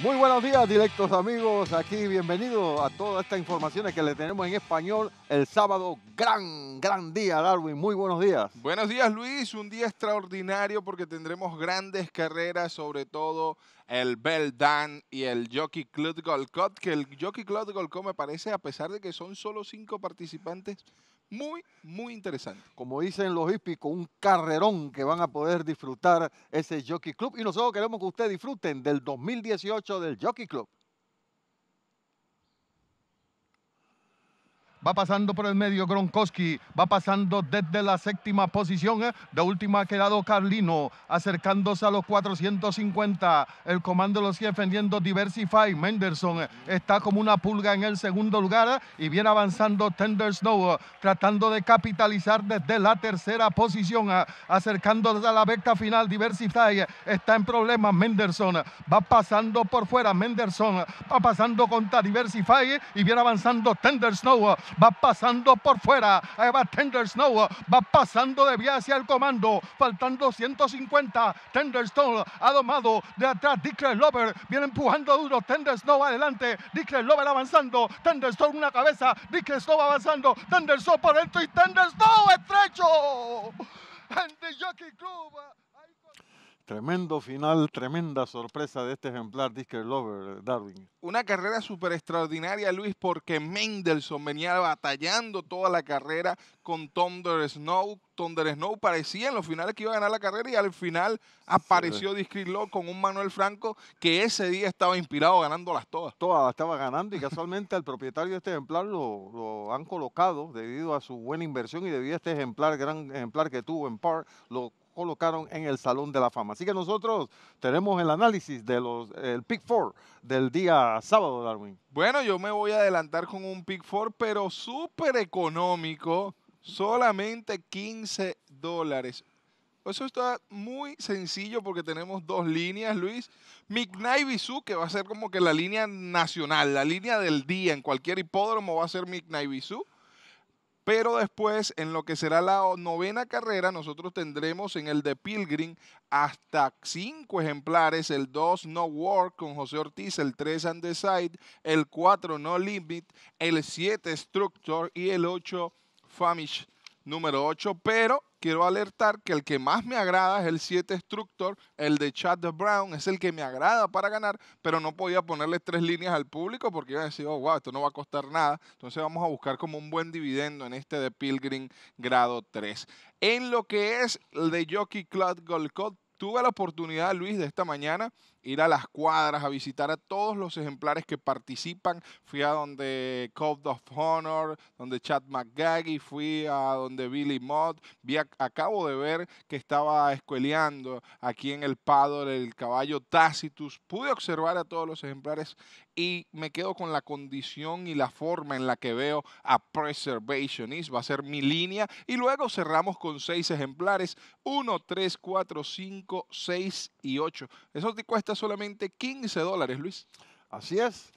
Muy buenos días, directos amigos. Aquí bienvenidos a todas estas informaciones que le tenemos en español el sábado. Gran, gran día, Darwin. Muy buenos días. Buenos días, Luis. Un día extraordinario porque tendremos grandes carreras, sobre todo el Bell Dan y el Jockey Club Gold que el Jockey Club Gold me parece, a pesar de que son solo cinco participantes, muy, muy interesante. Como dicen los hípicos, un carrerón que van a poder disfrutar ese Jockey Club. Y nosotros queremos que ustedes disfruten del 2018 del Jockey Club. Va pasando por el medio Gronkowski, va pasando desde la séptima posición. ¿eh? De última ha quedado Carlino, acercándose a los 450. El comando lo sigue defendiendo Diversify. Menderson ¿eh? está como una pulga en el segundo lugar ¿eh? y viene avanzando Tender Snow, tratando de capitalizar desde la tercera posición, acercándose a la recta final. Diversify está en problemas. Menderson va pasando por fuera. Menderson va pasando contra Diversify y viene avanzando Tender Snow va pasando por fuera. Ahí eh, va Tender Snow, va pasando de vía hacia el comando, faltando 150. Tenderstone ha domado de atrás Dick Lover, viene empujando duro. Tender Snow adelante, Dick Lover avanzando. Tenderstone una cabeza, Dick Snow avanzando. Snow por dentro y Snow estrecho. And Jockey Club. Tremendo final, tremenda sorpresa de este ejemplar Disker Lover, eh, Darwin. Una carrera súper extraordinaria, Luis, porque Mendelssohn venía batallando toda la carrera con Thunder Snow. Thunder Snow parecía en los finales que iba a ganar la carrera y al final apareció sí. Lover con un Manuel Franco que ese día estaba inspirado ganándolas todas. Todas las estaba ganando y casualmente al propietario de este ejemplar lo, han colocado debido a su buena inversión y debido a este ejemplar, gran ejemplar que tuvo en par, lo colocaron en el Salón de la Fama. Así que nosotros tenemos el análisis del de Pick Four del día sábado, Darwin. Bueno, yo me voy a adelantar con un Pick Four, pero súper económico, solamente 15 dólares. Eso está muy sencillo porque tenemos dos líneas, Luis. mcknight que va a ser como que la línea nacional, la línea del día en cualquier hipódromo va a ser mcknight Bisú. Pero después, en lo que será la novena carrera, nosotros tendremos en el de Pilgrim hasta cinco ejemplares, el 2 No Work con José Ortiz, el 3 Andeside, el 4 No Limit, el 7 Structure y el 8 Famish número 8, pero quiero alertar que el que más me agrada es el 7 Structor, el de Chad Brown, es el que me agrada para ganar, pero no podía ponerle tres líneas al público porque iban a decir, oh, wow, esto no va a costar nada. Entonces vamos a buscar como un buen dividendo en este de Pilgrim grado 3. En lo que es el de Jockey Club Gold tuve la oportunidad, Luis, de esta mañana ir a las cuadras a visitar a todos los ejemplares que participan. Fui a donde Code of Honor, donde Chad McGaggy, fui a donde Billy Mott. Vi acabo de ver que estaba escueleando aquí en el Pador el caballo Tacitus. Pude observar a todos los ejemplares y me quedo con la condición y la forma en la que veo a Preservationist. Va a ser mi línea. Y luego cerramos con seis ejemplares: uno tres cuatro cinco seis y ocho Eso te cuesta solamente 15 dólares, Luis. Así es.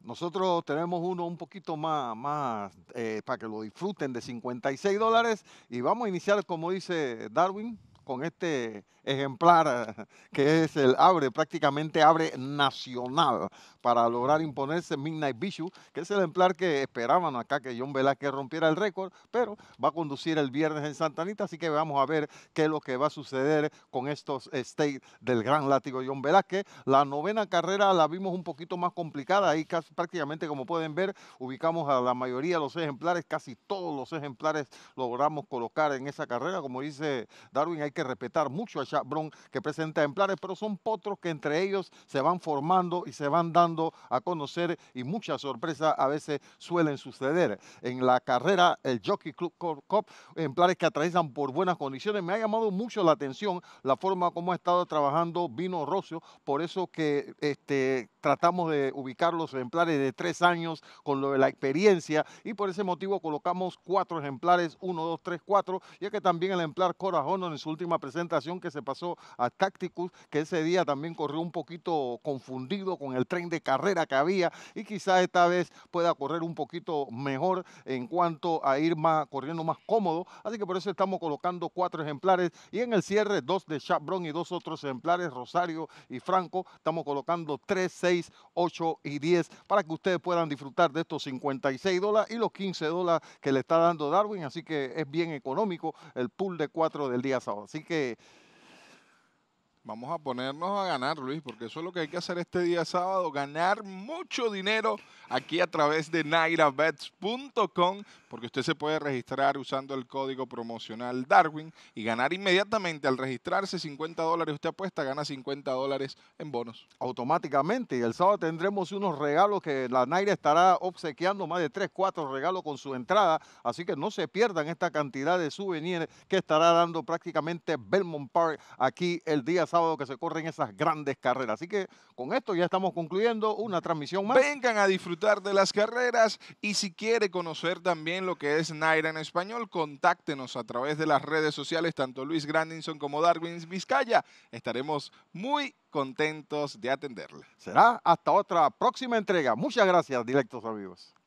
Nosotros tenemos uno un poquito más, más eh, para que lo disfruten de 56 dólares y vamos a iniciar, como dice Darwin, con este ejemplar que es el Abre, prácticamente Abre Nacional, para lograr imponerse Midnight Bishu, que es el ejemplar que esperaban acá que John Velázquez rompiera el récord, pero va a conducir el viernes en Santa Anita, así que vamos a ver qué es lo que va a suceder con estos State del gran látigo John Velázquez. La novena carrera la vimos un poquito más complicada, ahí casi, prácticamente como pueden ver, ubicamos a la mayoría de los ejemplares, casi todos los ejemplares logramos colocar en esa carrera, como dice Darwin, hay que respetar mucho a Chabrón, que presenta ejemplares, pero son potros que entre ellos se van formando y se van dando a conocer y muchas sorpresas a veces suelen suceder. En la carrera, el Jockey Club Cup, ejemplares que atraviesan por buenas condiciones. Me ha llamado mucho la atención la forma como ha estado trabajando Vino Rocio, por eso que este tratamos de ubicar los ejemplares de tres años con lo de la experiencia y por ese motivo colocamos cuatro ejemplares, uno, dos, tres, cuatro, ya que también el ejemplar corazón en su última presentación que se pasó a Tacticus, que ese día también corrió un poquito confundido con el tren de carrera que había y quizás esta vez pueda correr un poquito mejor en cuanto a ir más, corriendo más cómodo, así que por eso estamos colocando cuatro ejemplares y en el cierre dos de Chabron y dos otros ejemplares, Rosario y Franco, estamos colocando tres, seis 8 y 10 para que ustedes puedan disfrutar de estos 56 dólares y los 15 dólares que le está dando Darwin. Así que es bien económico el pool de 4 del día sábado. Así que Vamos a ponernos a ganar, Luis, porque eso es lo que hay que hacer este día sábado, ganar mucho dinero aquí a través de nairabets.com, porque usted se puede registrar usando el código promocional Darwin y ganar inmediatamente al registrarse 50 dólares. Usted apuesta, gana 50 dólares en bonos. Automáticamente, y el sábado tendremos unos regalos que la Naira estará obsequiando, más de 3, 4 regalos con su entrada, así que no se pierdan esta cantidad de souvenirs que estará dando prácticamente Belmont Park aquí el día sábado que se corren esas grandes carreras. Así que con esto ya estamos concluyendo una transmisión más. Vengan a disfrutar de las carreras y si quiere conocer también lo que es Naira en español, contáctenos a través de las redes sociales, tanto Luis Grandinson como Darwin Vizcaya. Estaremos muy contentos de atenderle. Será hasta otra próxima entrega. Muchas gracias, directos amigos.